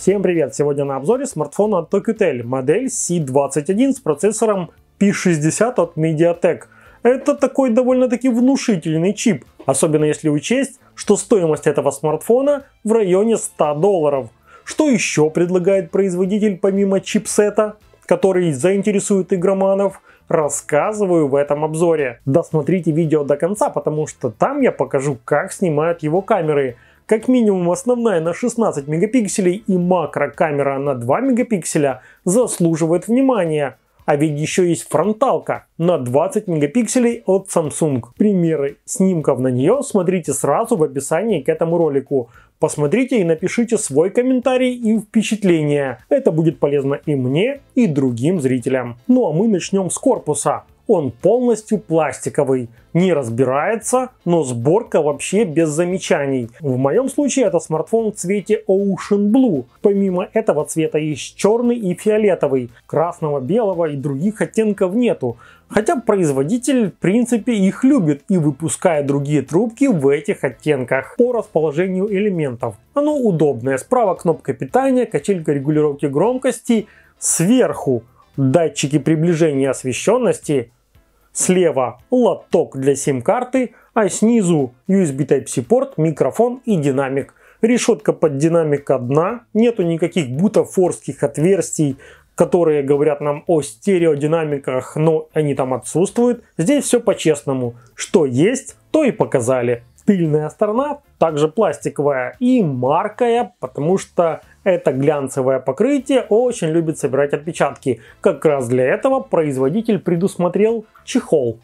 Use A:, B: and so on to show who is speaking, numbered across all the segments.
A: Всем привет! Сегодня на обзоре смартфон от Tocutel, модель C21 с процессором P60 от MediaTek. Это такой довольно-таки внушительный чип, особенно если учесть, что стоимость этого смартфона в районе 100 долларов. Что еще предлагает производитель помимо чипсета, который заинтересует игроманов, рассказываю в этом обзоре. Досмотрите видео до конца, потому что там я покажу, как снимают его камеры – как минимум основная на 16 мегапикселей и макрокамера на 2 мегапикселя заслуживает внимания. А ведь еще есть фронталка на 20 мегапикселей от Samsung. Примеры снимков на нее смотрите сразу в описании к этому ролику. Посмотрите и напишите свой комментарий и впечатление. Это будет полезно и мне, и другим зрителям. Ну а мы начнем с корпуса. Он полностью пластиковый, не разбирается, но сборка вообще без замечаний. В моем случае это смартфон в цвете Ocean Blue. Помимо этого цвета есть черный и фиолетовый. Красного, белого и других оттенков нету. Хотя производитель в принципе их любит и выпускает другие трубки в этих оттенках. По расположению элементов. Оно удобное. Справа кнопка питания, качелька регулировки громкости. Сверху датчики приближения освещенности Слева лоток для сим-карты, а снизу USB Type-C порт, микрофон и динамик. Решетка под динамик одна, нету никаких бутафорских отверстий, которые говорят нам о стереодинамиках, но они там отсутствуют. Здесь все по-честному. Что есть, то и показали. Тыльная сторона также пластиковая и маркая, потому что это глянцевое покрытие очень любит собирать отпечатки. Как раз для этого производитель предусмотрел чехол.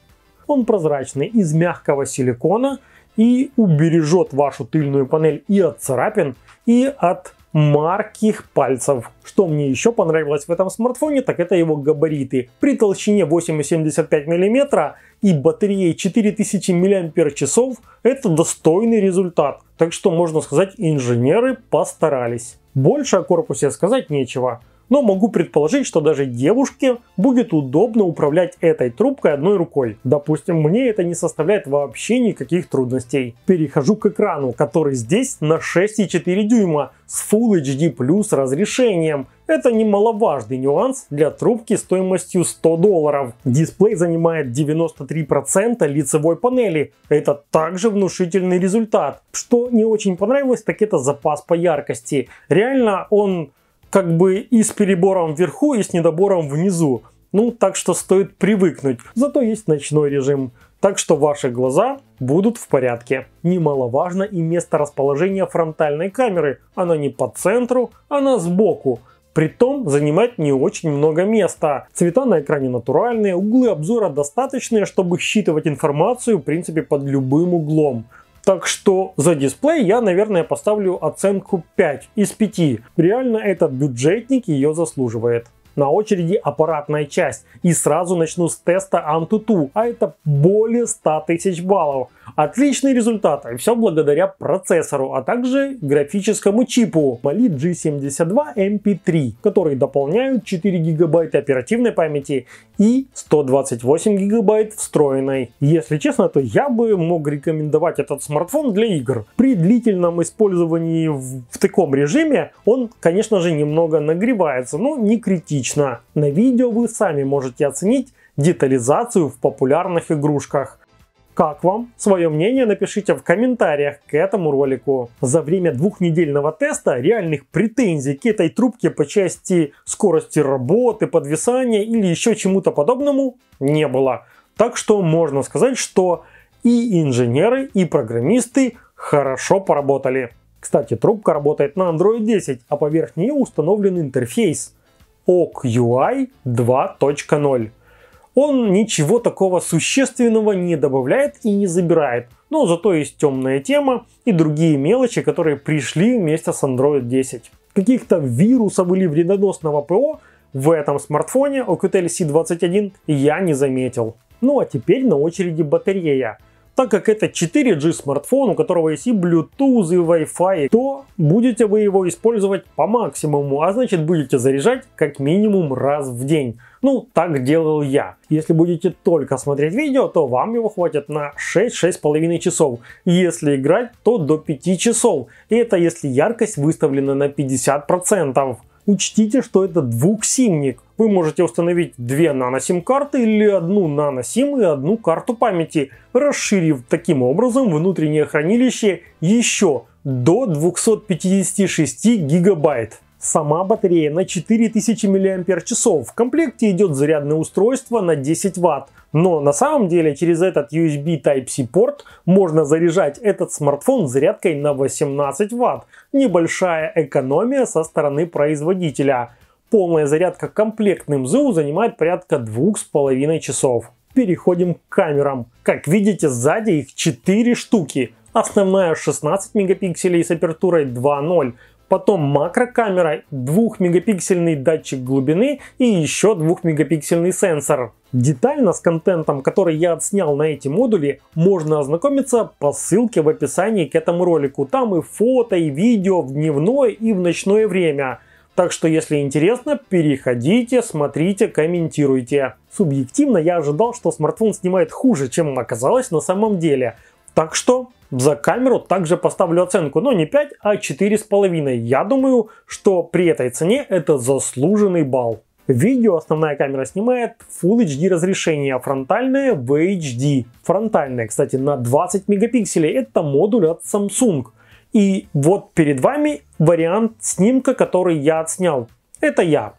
A: Он прозрачный, из мягкого силикона и убережет вашу тыльную панель и от царапин, и от марких пальцев. Что мне еще понравилось в этом смартфоне, так это его габариты. При толщине 8,75 мм и батареей 4000 мАч это достойный результат. Так что можно сказать, инженеры постарались. Больше о корпусе сказать нечего, но могу предположить, что даже девушке будет удобно управлять этой трубкой одной рукой. Допустим, мне это не составляет вообще никаких трудностей. Перехожу к экрану, который здесь на 6,4 дюйма с Full HD Plus разрешением – это немаловажный нюанс для трубки стоимостью 100 долларов. Дисплей занимает 93% лицевой панели. Это также внушительный результат. Что не очень понравилось, так это запас по яркости. Реально он как бы и с перебором вверху, и с недобором внизу. Ну, так что стоит привыкнуть. Зато есть ночной режим. Так что ваши глаза будут в порядке. Немаловажно и место расположения фронтальной камеры. Она не по центру, она сбоку. Притом занимает не очень много места. Цвета на экране натуральные, углы обзора достаточные, чтобы считывать информацию в принципе под любым углом. Так что за дисплей я, наверное, поставлю оценку 5 из 5. Реально этот бюджетник ее заслуживает. На очереди аппаратная часть. И сразу начну с теста AnTuTu, а это более 100 тысяч баллов. Отличный результат, и все благодаря процессору, а также графическому чипу Mali G72 MP3, который дополняют 4 гигабайт оперативной памяти и 128 гигабайт встроенной. Если честно, то я бы мог рекомендовать этот смартфон для игр. При длительном использовании в, в таком режиме он, конечно же, немного нагревается, но не критично реалистично. На видео вы сами можете оценить детализацию в популярных игрушках. Как вам? Свое мнение напишите в комментариях к этому ролику. За время двухнедельного теста реальных претензий к этой трубке по части скорости работы, подвисания или еще чему-то подобному не было. Так что можно сказать, что и инженеры, и программисты хорошо поработали. Кстати, трубка работает на Android 10, а поверх нее установлен интерфейс – OCUI 2.0. Он ничего такого существенного не добавляет и не забирает, но зато есть темная тема и другие мелочи, которые пришли вместе с Android 10. Каких-то вирусов или вредоносного ПО в этом смартфоне OQTEL C21 я не заметил. Ну а теперь на очереди батарея – так как это 4G смартфон, у которого есть и Bluetooth, и Wi-Fi, то будете вы его использовать по максимуму, а значит будете заряжать как минимум раз в день. Ну, так делал я. Если будете только смотреть видео, то вам его хватит на 6-6,5 часов. Если играть, то до 5 часов. И это если яркость выставлена на 50%. Учтите, что это двухсимник. Вы можете установить две наносим-карты или одну наносим и одну карту памяти, расширив таким образом внутреннее хранилище еще до 256 гигабайт. Сама батарея на 4000 мАч. В комплекте идет зарядное устройство на 10 Вт. Но на самом деле через этот USB Type-C порт можно заряжать этот смартфон зарядкой на 18 Вт. Небольшая экономия со стороны производителя. Полная зарядка комплектным ЗУ занимает порядка 2,5 часов. Переходим к камерам. Как видите, сзади их 4 штуки. Основная 16 мегапикселей с апертурой 2.0 потом макрокамера, 2-мегапиксельный датчик глубины и еще 2-мегапиксельный сенсор. Детально с контентом, который я отснял на эти модули, можно ознакомиться по ссылке в описании к этому ролику. Там и фото, и видео в дневное и в ночное время. Так что, если интересно, переходите, смотрите, комментируйте. Субъективно я ожидал, что смартфон снимает хуже, чем оказалось на самом деле. Так что за камеру также поставлю оценку, но не 5, а 4,5. Я думаю, что при этой цене это заслуженный балл. Видео основная камера снимает Full HD разрешение, а фронтальное в HD. Фронтальное, кстати, на 20 мегапикселей. Это модуль от Samsung. И вот перед вами вариант снимка, который я отснял. Это я.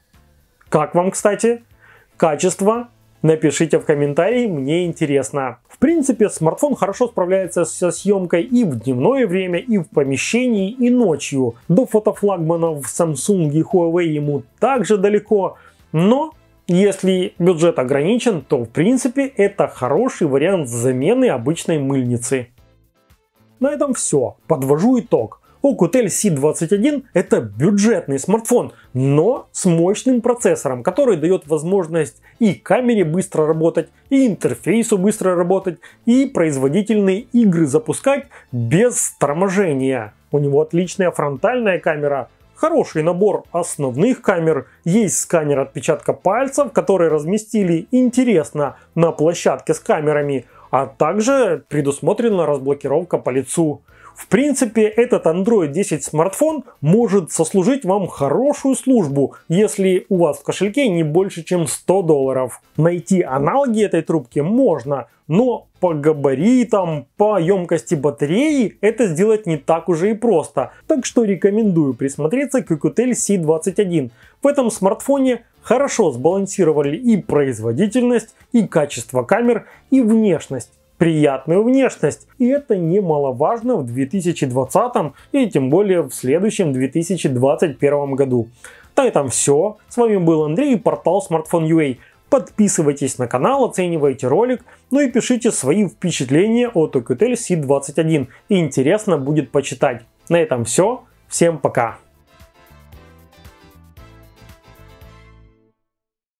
A: Как вам, кстати? Качество Напишите в комментарии, мне интересно. В принципе, смартфон хорошо справляется со съемкой и в дневное время, и в помещении, и ночью. До фотофлагманов Samsung и Huawei ему также далеко, но если бюджет ограничен, то в принципе это хороший вариант замены обычной мыльницы. На этом все. Подвожу итог. Ocotel C21 это бюджетный смартфон, но с мощным процессором, который дает возможность и камере быстро работать, и интерфейсу быстро работать, и производительные игры запускать без торможения. У него отличная фронтальная камера, хороший набор основных камер, есть сканер отпечатка пальцев, который разместили интересно на площадке с камерами, а также предусмотрена разблокировка по лицу. В принципе, этот Android 10 смартфон может сослужить вам хорошую службу, если у вас в кошельке не больше чем 100 долларов. Найти аналоги этой трубки можно, но по габаритам, по емкости батареи это сделать не так уже и просто. Так что рекомендую присмотреться к QQTEL C21. В этом смартфоне хорошо сбалансировали и производительность, и качество камер, и внешность приятную внешность. И это немаловажно в 2020 и тем более в следующем 2021 году. На этом все. С вами был Андрей и портал Smartphone.ua. А. Подписывайтесь на канал, оценивайте ролик, ну и пишите свои впечатления о Tokutel C21. Интересно будет почитать. На этом все. Всем пока.